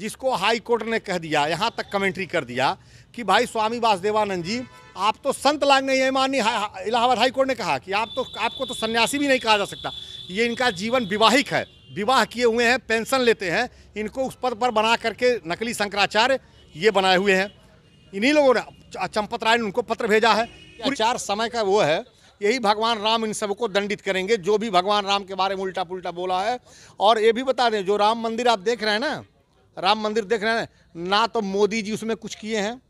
जिसको high court ने कह दिया यहाँ तक कमेंट्री कर दिया कि भाई स्वामी वासुदेवानंद जी आप तो संत लाग नहीं है मानी इलाहाबाद हाई कोर्ट ने कहा कि आप तो आपको तो सन्यासी भी नहीं कहा जा सकता ये इनका जीवन विवाहिक है विवाह किए हुए हैं पेंशन लेते हैं इनको उस पद पर बना करके नकली शंकराचार्य ये बनाए हुए हैं इन्हीं लोगों ने चंपत राय ने उनको पत्र भेजा है चार समय का वो है यही भगवान राम इन सबको दंडित करेंगे जो भी भगवान राम के बारे में उल्टा पुल्टा बोला है और ये भी बता दें जो राम मंदिर आप देख रहे हैं ना राम मंदिर देख रहे हैं ना तो मोदी जी उसमें कुछ किए हैं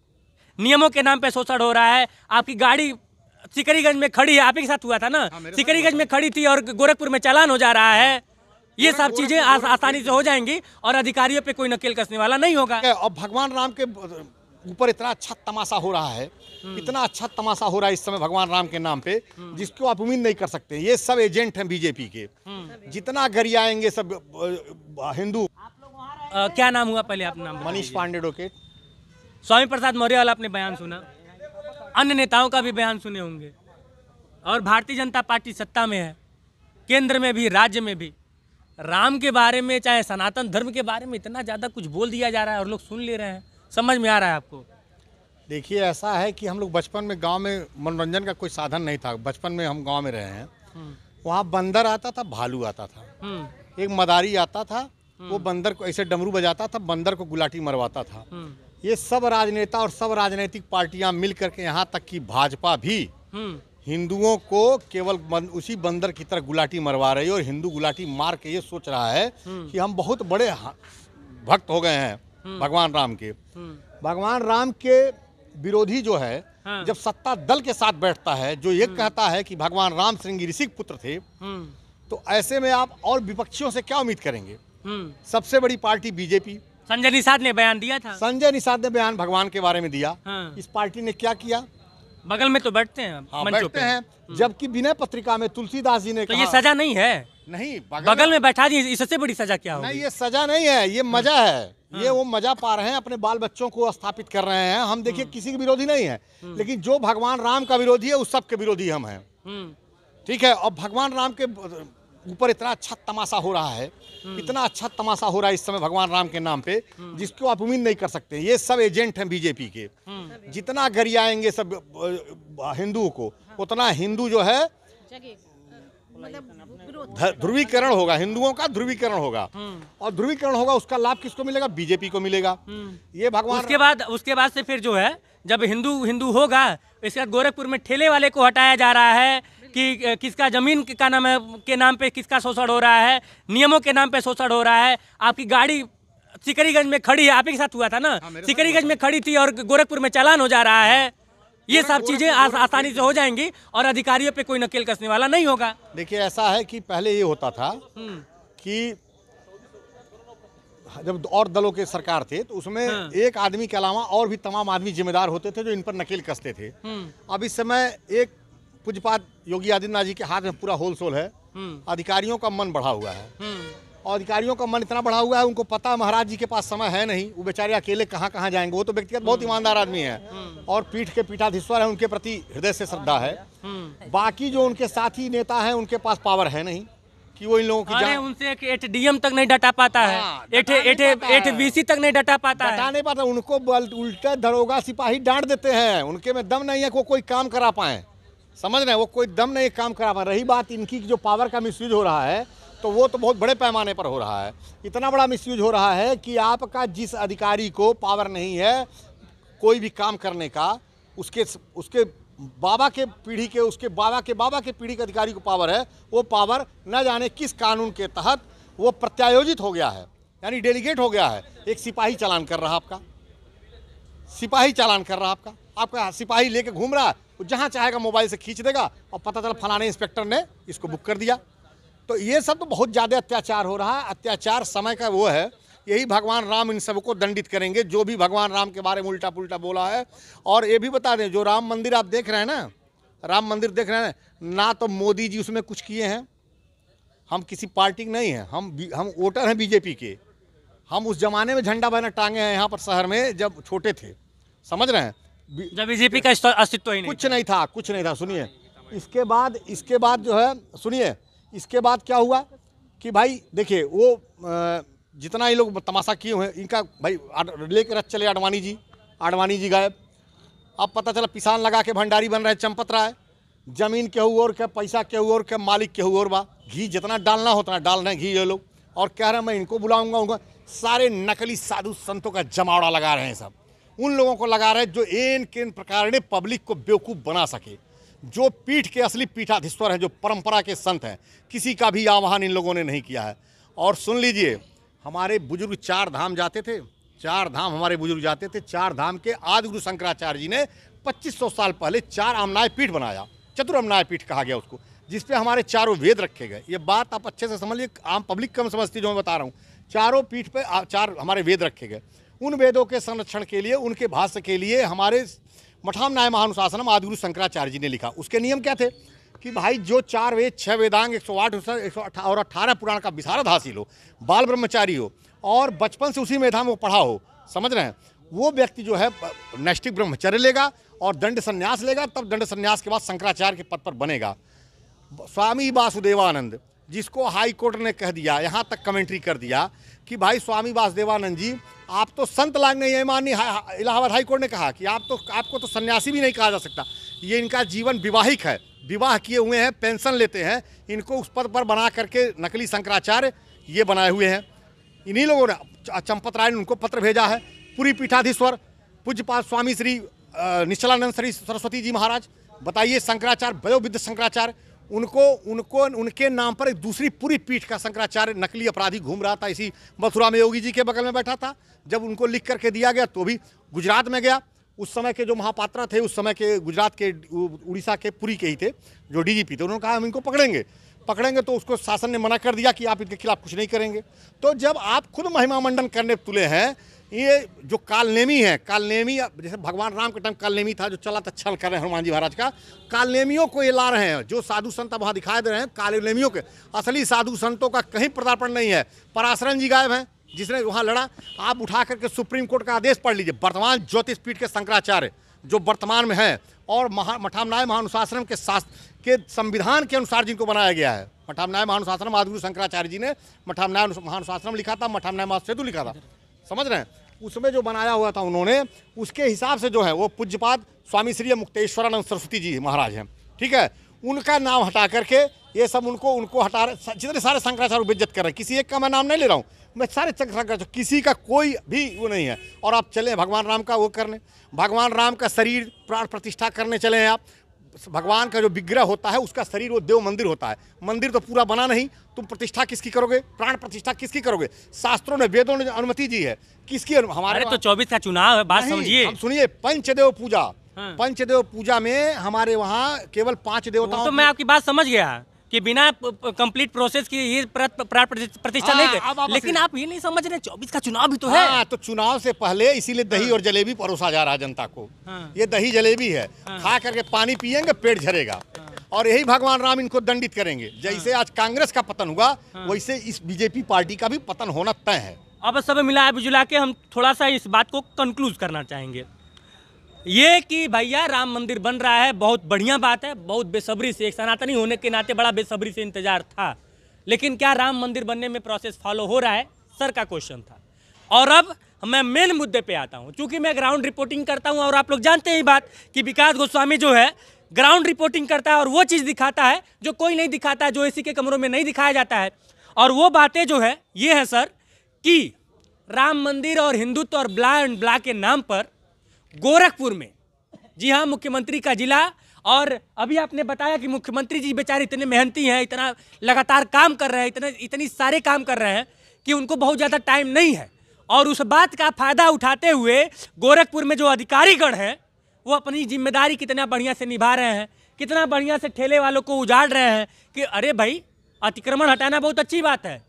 नियमों के नाम पे शोषण हो रहा है आपकी गाड़ी सिकरीगंज में खड़ी है आप ही के साथ हुआ था ना हाँ, सिकरीगंज में खड़ी थी और गोरखपुर में चालान हो जा रहा है ये सब चीजें आसानी से हो जाएंगी और अधिकारियों पे कोई नकेल कसने वाला नहीं होगा अब भगवान राम के ऊपर इतना अच्छा तमाशा हो रहा है हम्म। इतना अच्छा तमाशा हो रहा है इस समय भगवान राम के नाम पे हम्म। जिसको आप उम्मीद नहीं कर सकते ये सब एजेंट हैं बीजेपी के हम्म। जितना गरियाएंगे सब हिंदू आ, क्या नाम हुआ पहले आप नाम मनीष पांडे डोके स्वामी प्रसाद मौर्य वाला आपने बयान सुना अन्य नेताओं का भी बयान सुने होंगे और भारतीय जनता पार्टी सत्ता में है केंद्र में भी राज्य में भी राम के बारे में चाहे सनातन धर्म के बारे में इतना ज़्यादा कुछ बोल दिया जा रहा है और लोग सुन ले रहे हैं समझ में आ रहा है आपको देखिए ऐसा है कि हम लोग बचपन में गांव में मनोरंजन का कोई साधन नहीं था बचपन में हम गांव में रहे हैं हम्म। वहाँ बंदर आता था भालू आता था हम्म। एक मदारी आता था वो हम्म। बंदर को ऐसे डमरू बजाता था बंदर को गुलाटी मरवाता था हम्म। ये सब राजनेता और सब राजनीतिक पार्टियां मिल करके यहाँ तक कि भाजपा भी हम्म। हिंदुओं को केवल उसी बंदर की तरह गुलाटी मरवा रही है और हिंदू गुलाटी मार के ये सोच रहा है कि हम बहुत बड़े भक्त हो गए हैं भगवान राम के भगवान राम के विरोधी जो है हाँ। जब सत्ता दल के साथ बैठता है जो ये कहता है कि भगवान राम सिंह ऋषिक पुत्र थे तो ऐसे में आप और विपक्षियों से क्या उम्मीद करेंगे हम्म। सबसे बड़ी पार्टी बीजेपी संजय निषाद ने बयान दिया था संजय निषाद ने बयान भगवान के बारे में दिया हाँ। इस पार्टी ने क्या किया बगल में तो बैठते हैं हाँ, बैठते हैं हम्म। जबकि विनय पत्रिका में तुलसीदास जी ने तो कहा, ये सजा नहीं है नहीं बगल, बगल में बैठा दी इससे बड़ी सजा क्या होगी? नहीं ये सजा नहीं है ये हाँ। मजा है हाँ। ये वो मजा पा रहे हैं अपने बाल बच्चों को स्थापित कर रहे हैं हम देखिए हाँ। किसी के विरोधी नहीं है लेकिन जो भगवान राम का विरोधी है उस सबके विरोधी हम है ठीक है अब भगवान राम के ऊपर इतना अच्छा तमाशा हो रहा है हम्म। इतना अच्छा तमाशा हो रहा है इस समय भगवान राम के नाम पे हम्म। जिसको आप उम्मीद नहीं कर सकते ये सब एजेंट हैं बीजेपी के हम्म। जितना गरियाएंगे सब हिंदुओं को हाँ। उतना हिंदू जो है मतलब ध्रुवीकरण होगा हिंदुओं का ध्रुवीकरण होगा और ध्रुवीकरण होगा उसका लाभ किसको मिलेगा बीजेपी को मिलेगा ये भगवान उसके बाद उसके बाद से फिर जो है जब हिंदू हिंदू होगा इसके बाद गोरखपुर में ठेले वाले को हटाया जा रहा है कि किसका ज़मीन का नाम है के नाम पे किसका शोषण हो रहा है नियमों के नाम पे शोषण हो रहा है आपकी गाड़ी सिकरीगंज में खड़ी है आप ही के साथ हुआ था ना हाँ, सिकरीगंज में खड़ी थी और गोरखपुर में चालान हो जा रहा है ये सब चीज़ें आस, आसानी से हो जाएंगी और अधिकारियों पे कोई नकेल कसने वाला नहीं होगा देखिए ऐसा है कि पहले ये होता था हम्म। कि जब और दलों के सरकार थे तो उसमें हाँ। एक आदमी के अलावा और भी तमाम आदमी जिम्मेदार होते थे जो इन पर नकेल कसते थे हम्म। अब इस समय एक पूज्यपात योगी आदित्यनाथ जी के हाथ में पूरा होल सोल है हम्म। अधिकारियों का मन बढ़ा हुआ है हम्म। और अधिकारियों का मन इतना बढ़ा हुआ है उनको पता महाराज जी के पास समय है नहीं वो बेचारे अकेले कहाँ कहाँ जाएंगे वो तो व्यक्तिगत बहुत हम्म। ईमानदार आदमी है और पीठ के पीठाधीश्वर है उनके प्रति हृदय से श्रद्धा है बाकी जो उनके साथी नेता है उनके पास पावर है नहीं कि वो इन लोगों की उनसे एट डीएम तक नहीं डटा पाता है एट एट एट वीसी तक नहीं डटा पाता डटा नहीं पाता उनको उल्टा दरोगा सिपाही डांट देते हैं उनके में दम नहीं है को कोई काम करा पाए समझ रहे हैं वो कोई दम नहीं काम करा पा रही बात इनकी जो पावर का मिसयूज हो रहा है तो वो तो बहुत बड़े पैमाने पर हो रहा है इतना बड़ा मिसयूज हो रहा है कि आपका जिस अधिकारी को पावर नहीं है कोई भी काम करने का उसके उसके बाबा के पीढ़ी के उसके बाबा के बाबा के पीढ़ी के अधिकारी को पावर है वो पावर न जाने किस कानून के तहत वो प्रत्यायोजित हो गया है यानी डेलीगेट हो गया है एक सिपाही चालान कर रहा आपका सिपाही चालान कर रहा आपका आपका सिपाही लेके घूम रहा है जहाँ चाहेगा मोबाइल से खींच देगा और पता चला फलाने इंस्पेक्टर ने इसको बुक कर दिया तो ये सब तो बहुत ज़्यादा अत्याचार हो रहा है अत्याचार समय का वो है यही भगवान राम इन सबको दंडित करेंगे जो भी भगवान राम के बारे में उल्टा पुल्टा बोला है और ये भी बता दें जो राम मंदिर आप देख रहे हैं ना राम मंदिर देख रहे हैं ना तो मोदी जी उसमें कुछ किए हैं हम किसी पार्टी के नहीं हैं हम हम वोटर हैं बीजेपी के हम उस जमाने में झंडा बहना टांगे हैं यहाँ पर शहर में जब छोटे थे समझ रहे हैं जब बीजेपी का तो- अस्तित्व ही नहीं कुछ नहीं था कुछ नहीं था सुनिए इसके बाद इसके बाद जो है सुनिए इसके बाद क्या हुआ कि भाई देखिए वो जितना ही लोग तमाशा किए हुए हैं इनका भाई लेकर चले आडवाणी जी आडवाणी जी गायब अब पता चला किसान लगा के भंडारी बन रहे चंपत राय जमीन के और के पैसा के और के मालिक के और बा घी जितना डालना हो उतना डाल रहे घी ये लोग और कह रहे हैं मैं इनको बुलाऊंगा सारे नकली साधु संतों का जमावड़ा लगा रहे हैं सब उन लोगों को लगा रहे जो एन केन प्रकार ने पब्लिक को बेवकूफ़ बना सके जो पीठ के असली पीठाधीश्वर हैं जो परंपरा के संत हैं किसी का भी आह्वान इन लोगों ने नहीं किया है और सुन लीजिए हमारे बुजुर्ग चार धाम जाते थे चार धाम हमारे बुजुर्ग जाते थे चार धाम के आदि गुरु शंकराचार्य जी ने 2500 साल पहले चार अमनाय पीठ बनाया चतुर अमनाय पीठ कहा गया उसको जिसपे हमारे चारों वेद रखे गए ये बात आप अच्छे से समझिए आम पब्लिक कम समझती जो मैं बता रहा हूँ चारों पीठ पे चार हमारे वेद रखे गए उन वेदों के संरक्षण के लिए उनके भाष्य के लिए हमारे मठाम नाय महानुशासनम आदिगुरु शंकराचार्य जी ने लिखा उसके नियम क्या थे कि भाई जो चार वेद छः वेदांग एक सौ आठ एक सौ और अट्ठारह पुराण का विशारद हासिल हो बाल ब्रह्मचारी हो और बचपन से उसी मेधा में वो पढ़ा हो समझ रहे हैं वो व्यक्ति जो है नैष्टिक ब्रह्मचर्य लेगा और दंड संन्यास लेगा तब दंड संन्यास के बाद शंकराचार्य के पद पर बनेगा स्वामी वासुदेवानंद जिसको हाई कोर्ट ने कह दिया यहाँ तक कमेंट्री कर दिया कि भाई स्वामी वासुदेवानंद जी आप तो संत लागने ये है हा, इलाहाबाद हाईकोर्ट ने कहा कि आप तो आपको तो सन्यासी भी नहीं कहा जा सकता ये इनका जीवन विवाहिक है विवाह किए हुए हैं पेंशन लेते हैं इनको उस पद पर बना करके नकली शंकराचार्य ये बनाए हुए हैं इन्हीं लोगों ने चंपत राय ने उनको पत्र भेजा है पूरी पीठाधीश्वर पूज्यपाल स्वामी श्री निश्चलानंद श्री सरस्वती जी महाराज बताइए शंकराचार्य वयोविद्ध शंकराचार्य उनको उनको उनके नाम पर एक दूसरी पूरी पीठ का शंकराचार्य नकली अपराधी घूम रहा था इसी मथुरा में योगी जी के बगल में बैठा था जब उनको लिख करके दिया गया तो भी गुजरात में गया उस समय के जो महापात्रा थे उस समय के गुजरात के उड़ीसा के पुरी के ही थे जो डीजीपी थे उन्होंने कहा हम इनको पकड़ेंगे पकड़ेंगे तो उसको शासन ने मना कर दिया कि आप इनके खिलाफ कुछ नहीं करेंगे तो जब आप खुद महिमा करने तुले हैं ये जो कालनेमी है कालनेमी जैसे भगवान राम के टाइम कालनेमी था जो चला था छल कर रहे हैं हनुमान जी महाराज का कालनेमियों को ये ला रहे हैं जो साधु संत वहाँ दिखाई दे रहे हैं कालनेमियों के असली साधु संतों का कहीं प्रदार्पण नहीं है पराशरण जी गायब हैं जिसने वहाँ लड़ा आप उठा करके सुप्रीम कोर्ट का आदेश पढ़ लीजिए वर्तमान ज्योतिष पीठ के शंकराचार्य जो वर्तमान में हैं और महा मठामनाय महानुशासनम के शास्त्र के संविधान के अनुसार जिनको बनाया गया है मठामनाय महानुशासनम आदगुरु शंकराचार्य जी ने मठामनाय महानुशासनम लिखा था मठामनाय महासेतु लिखा था समझ रहे हैं उसमें जो बनाया हुआ था उन्होंने उसके हिसाब से जो है वो पूज्यपाद स्वामी श्री मुक्तेश्वरानंद सरस्वती जी महाराज हैं ठीक है उनका नाम हटा करके ये सब उनको उनको हटा रहे जितने सारे शंकराचार्य बिजत कर रहे हैं किसी एक का मैं नाम नहीं ले रहा हूँ मैं सारे शंकराचार्य किसी का कोई भी वो नहीं है और आप चले भगवान राम का वो करने भगवान राम का शरीर प्राण प्रतिष्ठा करने चले हैं आप भगवान का जो विग्रह होता है उसका शरीर वो देव मंदिर होता है मंदिर तो पूरा बना नहीं तुम प्रतिष्ठा किसकी करोगे प्राण प्रतिष्ठा किसकी करोगे शास्त्रों ने वेदों ने अनुमति दी है किसकी हमारे तो चौबीस का चुनाव है बात समझिए सुनिए पंचदेव पूजा हाँ। पंचदेव पूजा में हमारे वहाँ केवल पांच तो देवताओं तो मैं आपकी बात समझ गया कि बिना कंप्लीट प्रोसेस की ये प्रतिष्ठा नहीं हाँ, लेकिन आप ये नहीं समझ रहे चौबीस का चुनाव भी तो है हाँ, तो चुनाव से पहले इसीलिए दही हाँ। और जलेबी परोसा जा रहा है जनता को ये दही जलेबी है खा करके पानी पियेंगे पेड़ झरेगा और यही भगवान राम इनको दंडित करेंगे जैसे आज कांग्रेस का पतन हुआ वैसे इस बीजेपी पार्टी का भी पतन होना तय है अब सब मिला जुला के हम थोड़ा सा इस बात को कंक्लूज करना चाहेंगे ये कि भैया राम मंदिर बन रहा है बहुत बढ़िया बात है बहुत बेसब्री से एक सनातनी होने के नाते बड़ा बेसब्री से इंतजार था लेकिन क्या राम मंदिर बनने में प्रोसेस फॉलो हो रहा है सर का क्वेश्चन था और अब मैं मेन मुद्दे पे आता हूँ क्योंकि मैं ग्राउंड रिपोर्टिंग करता हूँ और आप लोग जानते हैं बात कि विकास गोस्वामी जो है ग्राउंड रिपोर्टिंग करता है और वो चीज़ दिखाता है जो कोई नहीं दिखाता है जो ए के कमरों में नहीं दिखाया जाता है और वो बातें जो है ये है सर कि राम मंदिर और हिंदुत्व और ब्ला एंड ब्ला के नाम पर गोरखपुर में जी हाँ मुख्यमंत्री का जिला और अभी आपने बताया कि मुख्यमंत्री जी बेचारे इतने मेहनती हैं इतना लगातार काम कर रहे हैं इतने इतनी सारे काम कर रहे हैं कि उनको बहुत ज़्यादा टाइम नहीं है और उस बात का फ़ायदा उठाते हुए गोरखपुर में जो अधिकारीगण हैं वो अपनी जिम्मेदारी कितना बढ़िया से निभा रहे हैं कितना बढ़िया से ठेले वालों को उजाड़ रहे हैं कि अरे भाई अतिक्रमण हटाना बहुत अच्छी बात है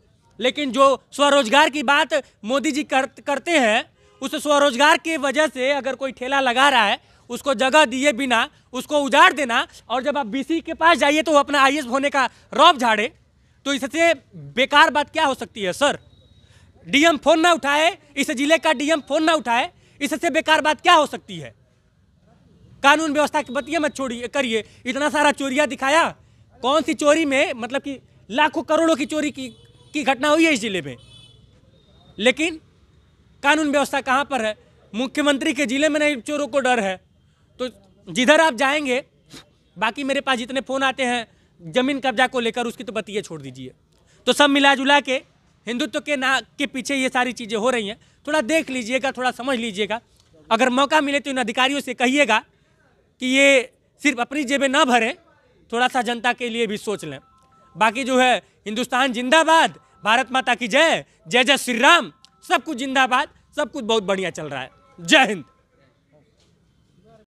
लेकिन जो स्वरोजगार की बात मोदी जी कर करते हैं उस स्वरोजगार की वजह से अगर कोई ठेला लगा रहा है उसको जगह दिए बिना उसको उजाड़ देना और जब आप बीसी के पास जाइए तो वो अपना आई होने का रौब झाड़े तो इससे बेकार बात क्या हो सकती है सर डीएम फोन ना उठाए इस जिले का डीएम फोन ना उठाए इससे बेकार बात क्या हो सकती है कानून व्यवस्था की बतिया मत छोड़िए करिए इतना सारा चोरिया दिखाया कौन सी चोरी में मतलब कि लाखों करोड़ों की चोरी की की घटना हुई है इस जिले में लेकिन कानून व्यवस्था कहाँ पर है मुख्यमंत्री के जिले में नहीं चोरों को डर है तो जिधर आप जाएंगे बाकी मेरे पास जितने फ़ोन आते हैं जमीन कब्जा को लेकर उसकी तो बतिया छोड़ दीजिए तो सब मिला जुला के हिंदुत्व तो के ना के पीछे ये सारी चीज़ें हो रही हैं थोड़ा देख लीजिएगा थोड़ा समझ लीजिएगा अगर मौका मिले तो इन अधिकारियों से कहिएगा कि ये सिर्फ अपनी जेबें ना भरें थोड़ा सा जनता के लिए भी सोच लें बाकी जो है हिंदुस्तान जिंदाबाद भारत माता की जय जय जय श्री राम सब कुछ जिंदाबाद सब कुछ बहुत बढ़िया चल रहा है जय हिंद